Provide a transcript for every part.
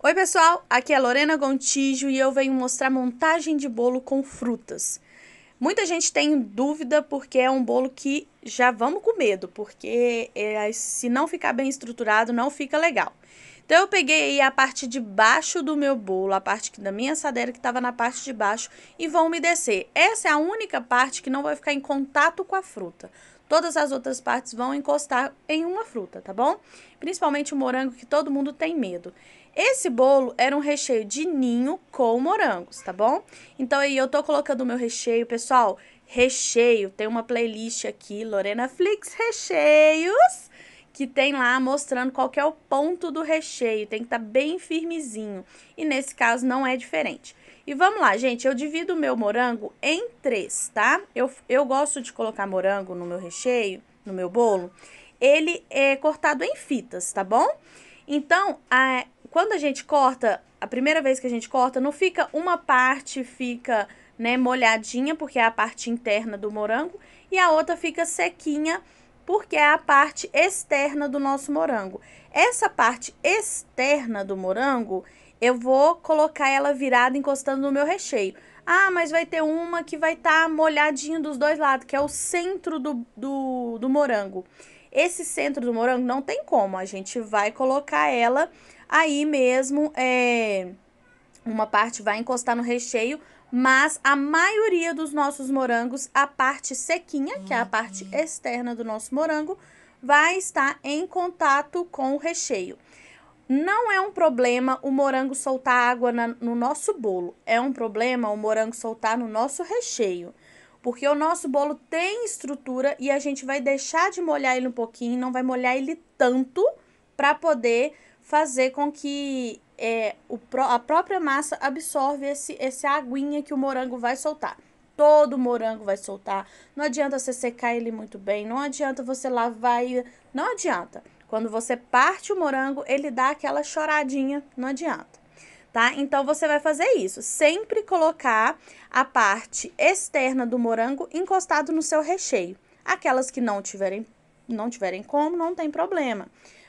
Oi, pessoal, aqui é a Lorena Gontijo e eu venho mostrar montagem de bolo com frutas. Muita gente tem dúvida porque é um bolo que já vamos com medo, porque é, se não ficar bem estruturado, não fica legal. Então, eu peguei a parte de baixo do meu bolo, a parte da minha assadeira que estava na parte de baixo, e vou umedecer. Essa é a única parte que não vai ficar em contato com a fruta. Todas as outras partes vão encostar em uma fruta, tá bom? Principalmente o morango, que todo mundo tem medo. Esse bolo era um recheio de ninho com morangos, tá bom? Então aí eu tô colocando o meu recheio, pessoal. Recheio, tem uma playlist aqui, Lorena Flix Recheios que tem lá mostrando qual é o ponto do recheio, tem que estar tá bem firmezinho. E nesse caso não é diferente. E vamos lá, gente, eu divido o meu morango em três, tá? Eu, eu gosto de colocar morango no meu recheio, no meu bolo, ele é cortado em fitas, tá bom? Então, a, quando a gente corta, a primeira vez que a gente corta, não fica uma parte fica, né, molhadinha, porque é a parte interna do morango, e a outra fica sequinha, porque é a parte externa do nosso morango. Essa parte externa do morango, eu vou colocar ela virada encostando no meu recheio. Ah, mas vai ter uma que vai estar tá molhadinho dos dois lados, que é o centro do, do, do morango. Esse centro do morango não tem como, a gente vai colocar ela aí mesmo, é, uma parte vai encostar no recheio mas a maioria dos nossos morangos, a parte sequinha, que é a parte uhum. externa do nosso morango, vai estar em contato com o recheio. Não é um problema o morango soltar água na, no nosso bolo, é um problema o morango soltar no nosso recheio. Porque o nosso bolo tem estrutura e a gente vai deixar de molhar ele um pouquinho, não vai molhar ele tanto para poder fazer com que é, o, a própria massa absorve esse, esse aguinha que o morango vai soltar. Todo o morango vai soltar. Não adianta você secar ele muito bem, não adianta você lavar e... Não adianta. Quando você parte o morango, ele dá aquela choradinha, não adianta. Tá? Então, você vai fazer isso. Sempre colocar a parte externa do morango encostado no seu recheio. Aquelas que não tiverem, não tiverem como, não tem problema.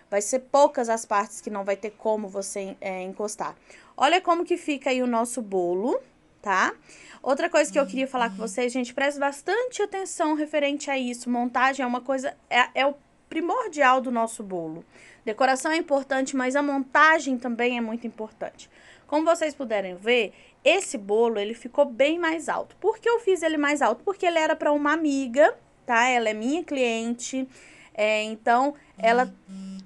Vai ser poucas as partes que não vai ter como você é, encostar. Olha como que fica aí o nosso bolo, tá? Outra coisa que eu queria falar com vocês, gente, preste bastante atenção referente a isso. Montagem é uma coisa, é, é o primordial do nosso bolo. Decoração é importante, mas a montagem também é muito importante. Como vocês puderem ver, esse bolo ele ficou bem mais alto. Por que eu fiz ele mais alto? Porque ele era para uma amiga, tá? Ela é minha cliente, é, então ela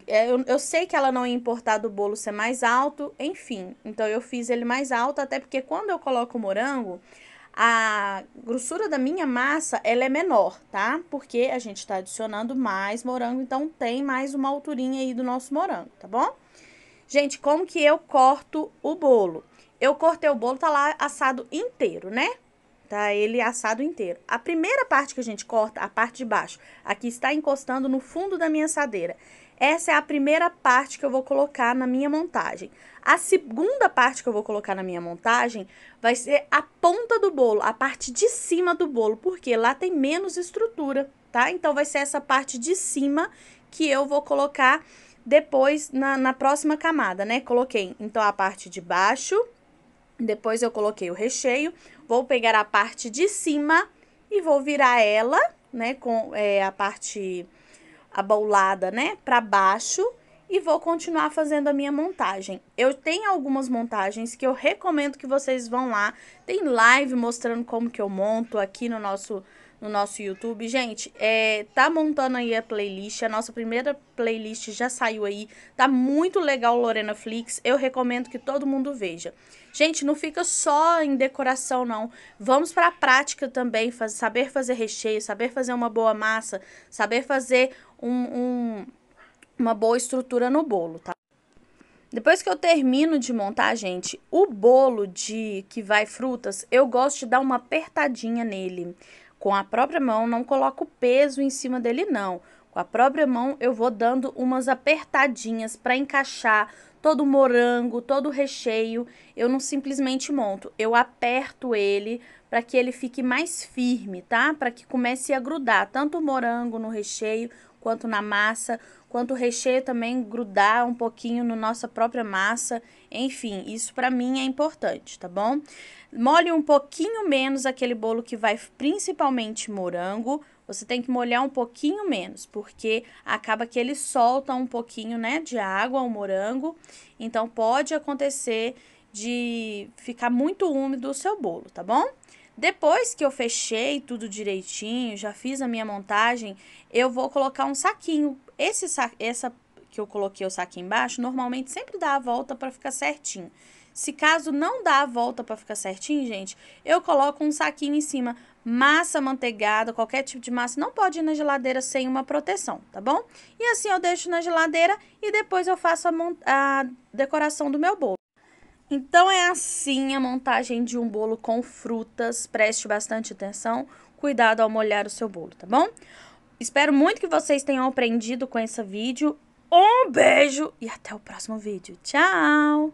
é, eu, eu sei que ela não ia importar do bolo ser mais alto, enfim. Então eu fiz ele mais alto, até porque quando eu coloco o morango, a grossura da minha massa ela é menor, tá? Porque a gente tá adicionando mais morango, então tem mais uma alturinha aí do nosso morango, tá bom? Gente, como que eu corto o bolo? Eu cortei o bolo, tá lá assado inteiro, né? tá? Ele é assado inteiro. A primeira parte que a gente corta, a parte de baixo, aqui está encostando no fundo da minha assadeira. Essa é a primeira parte que eu vou colocar na minha montagem. A segunda parte que eu vou colocar na minha montagem vai ser a ponta do bolo, a parte de cima do bolo, porque lá tem menos estrutura, tá? Então vai ser essa parte de cima que eu vou colocar depois na, na próxima camada, né? Coloquei, então, a parte de baixo, depois eu coloquei o recheio, vou pegar a parte de cima e vou virar ela, né, com é, a parte abaulada, né, para baixo e vou continuar fazendo a minha montagem. Eu tenho algumas montagens que eu recomendo que vocês vão lá. Tem live mostrando como que eu monto aqui no nosso no nosso YouTube. Gente, é, tá montando aí a playlist. A nossa primeira playlist já saiu aí. Tá muito legal Lorena Flix. Eu recomendo que todo mundo veja. Gente, não fica só em decoração, não. Vamos para a prática também, Faz, saber fazer recheio, saber fazer uma boa massa, saber fazer um, um, uma boa estrutura no bolo, tá? Depois que eu termino de montar, gente, o bolo de que vai frutas, eu gosto de dar uma apertadinha nele. Com a própria mão, não coloco peso em cima dele, não. Com a própria mão, eu vou dando umas apertadinhas para encaixar todo o morango, todo o recheio. Eu não simplesmente monto, eu aperto ele para que ele fique mais firme, tá? Para que comece a grudar tanto o morango no recheio quanto na massa, quanto o recheio também grudar um pouquinho na nossa própria massa. Enfim, isso para mim é importante, tá bom? Molhe um pouquinho menos aquele bolo que vai principalmente morango. Você tem que molhar um pouquinho menos, porque acaba que ele solta um pouquinho, né, de água o morango. Então pode acontecer de ficar muito úmido o seu bolo, tá bom? Depois que eu fechei tudo direitinho, já fiz a minha montagem, eu vou colocar um saquinho. Esse sa essa que eu coloquei o saquinho embaixo, normalmente sempre dá a volta para ficar certinho. Se caso não dá a volta para ficar certinho, gente, eu coloco um saquinho em cima. Massa manteigada, qualquer tipo de massa, não pode ir na geladeira sem uma proteção, tá bom? E assim eu deixo na geladeira e depois eu faço a, a decoração do meu bolo. Então é assim a montagem de um bolo com frutas. Preste bastante atenção, cuidado ao molhar o seu bolo, tá bom? Espero muito que vocês tenham aprendido com esse vídeo. Um beijo e até o próximo vídeo. Tchau!